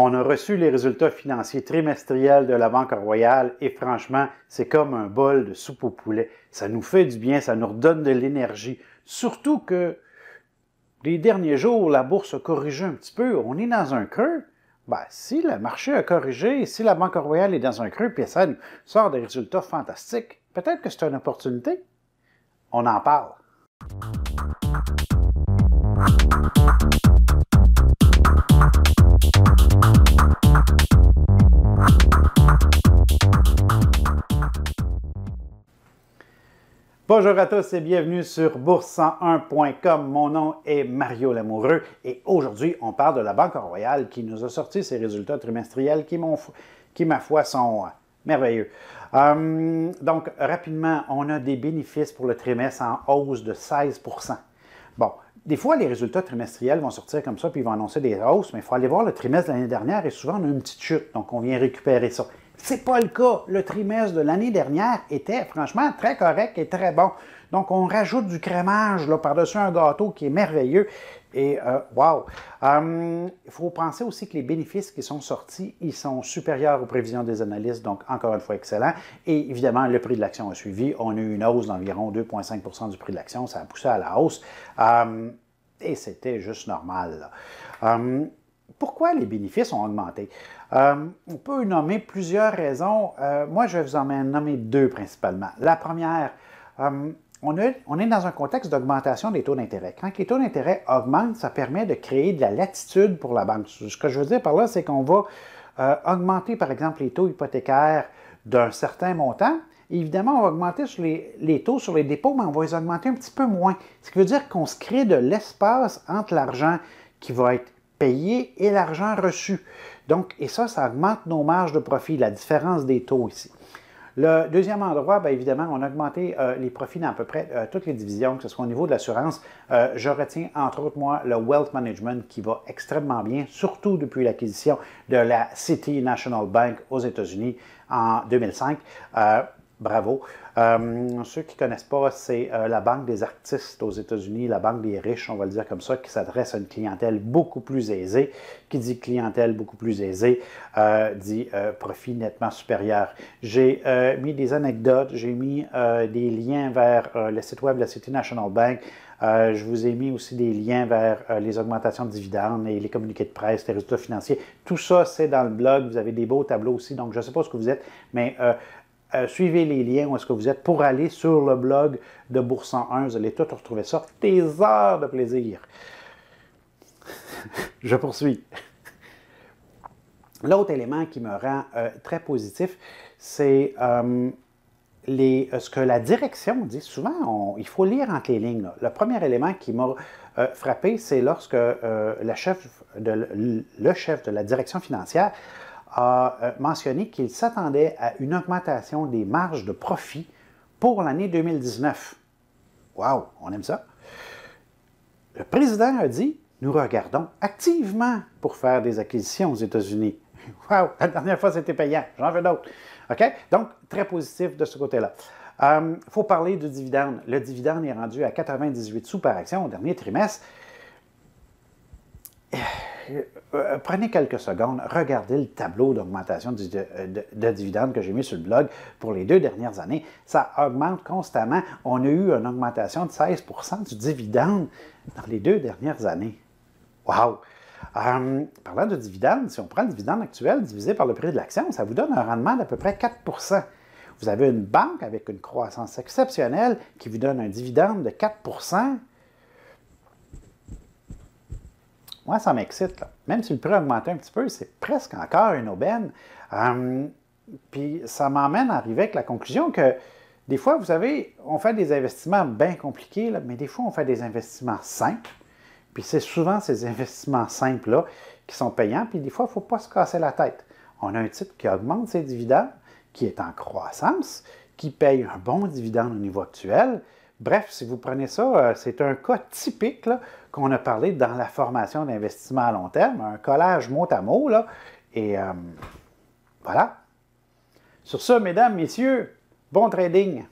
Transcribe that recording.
On a reçu les résultats financiers trimestriels de la Banque Royale et franchement, c'est comme un bol de soupe au poulet. Ça nous fait du bien, ça nous redonne de l'énergie. Surtout que les derniers jours, la bourse a corrigé un petit peu. On est dans un creux. Bah, si le marché a corrigé, si la Banque Royale est dans un creux, puis ça nous sort des résultats fantastiques, peut-être que c'est une opportunité. On en parle. Bonjour à tous et bienvenue sur bourse101.com. Mon nom est Mario Lamoureux et aujourd'hui, on parle de la Banque Royale qui nous a sorti ses résultats trimestriels qui, qui ma foi, sont euh, merveilleux. Hum, donc, rapidement, on a des bénéfices pour le trimestre en hausse de 16 Bon, des fois, les résultats trimestriels vont sortir comme ça, puis ils vont annoncer des hausses, mais il faut aller voir le trimestre de l'année dernière et souvent, on a une petite chute, donc on vient récupérer ça. C'est pas le cas. Le trimestre de l'année dernière était franchement très correct et très bon. Donc, on rajoute du crémage par-dessus un gâteau qui est merveilleux. Et waouh! Wow. Hum, il faut penser aussi que les bénéfices qui sont sortis, ils sont supérieurs aux prévisions des analystes, donc encore une fois excellent. Et évidemment, le prix de l'action a suivi. On a eu une hausse d'environ 2,5 du prix de l'action. Ça a poussé à la hausse. Hum, et c'était juste normal pourquoi les bénéfices ont augmenté? Euh, on peut nommer plusieurs raisons. Euh, moi, je vais vous en nommer deux principalement. La première, euh, on, est dans un contexte d'augmentation des taux d'intérêt. Quand les taux d'intérêt augmentent, ça permet de créer de la latitude pour la banque. Ce que je veux dire par là, c'est qu'on va augmenter, par exemple, les taux hypothécaires d'un certain montant. évidemment, on va augmenter les, les, taux sur les dépôts, mais on va les augmenter un petit peu moins. Ce qui veut dire qu'on se crée de l'espace entre l'argent qui va être payé et l'argent reçu. Donc, et ça, ça augmente nos marges de profit, la différence des taux ici. Le deuxième endroit, bien évidemment, on a augmenté euh, les profits dans à peu près euh, toutes les divisions, que ce soit au niveau de l'assurance. Euh, je retiens entre autres, moi, le Wealth Management qui va extrêmement bien, surtout depuis l'acquisition de la City National Bank aux États-Unis en 2005. Bravo. Euh, ceux qui ne connaissent pas, c'est euh, la Banque des artistes aux États-Unis, la Banque des riches, on va le dire comme ça, qui s'adresse à une clientèle beaucoup plus aisée. Qui dit clientèle beaucoup plus aisée, euh, dit profit nettement supérieur. J'ai mis des anecdotes, j'ai mis des liens vers le site web de la City National Bank. je vous ai mis aussi des liens vers les augmentations de dividendes et les communiqués de presse, les résultats financiers. Tout ça, c'est dans le blog. Vous avez des beaux tableaux aussi, donc je ne sais pas ce que vous êtes, mais euh, suivez les liens où est-ce que vous êtes pour aller sur le blog de Bourse 1 Vous allez tout retrouver ça. Des heures de plaisir. Je poursuis. L'autre élément qui me rend euh, très positif, c'est euh, ce que la direction dit. Souvent, il faut lire entre les lignes. Le premier élément qui m'a frappé, c'est lorsque la le chef de la direction financière a euh, mentionné qu'il s'attendait à une augmentation des marges de profit pour l'année 2019. Wow, on aime ça. Le président a dit Nous regardons activement pour faire des acquisitions aux États-Unis. Wow, la dernière fois, c'était payant. J'en veux d'autres. OK? Donc, très positif de ce côté-là. Il euh, faut parler du dividende. Le dividende est rendu à 98 sous par action au dernier trimestre. Euh, euh, prenez quelques secondes, regardez le tableau d'augmentation euh, de, dividendes que j'ai mis sur le blog pour les deux dernières années. Ça augmente constamment. On a eu une augmentation de 16 du dividende dans les deux dernières années. Wow! parlant de dividende, si on prend le dividende actuel divisé par le prix de l'action, ça vous donne un rendement d'à peu près 4 Vous avez une banque avec une croissance exceptionnelle qui vous donne un dividende de 4 Moi, ça m'excite. Même si le prix a augmenté un petit peu, c'est presque encore une aubaine. Hum, puis ça m'amène à arriver avec la conclusion que des fois, vous savez, on fait des investissements bien compliqués, mais des fois, on fait des investissements simples. Puis c'est souvent ces investissements simples-là qui sont payants. Puis des fois, il ne faut pas se casser la tête. On a un titre qui augmente ses dividendes, qui est en croissance, qui paye un bon dividende au niveau actuel. Bref, si vous prenez ça, euh, c'est un cas typique qu'on a parlé dans la formation d'investissement à long terme, un collage mot à mot. Là, et euh, voilà. Sur ce, mesdames, messieurs, bon trading!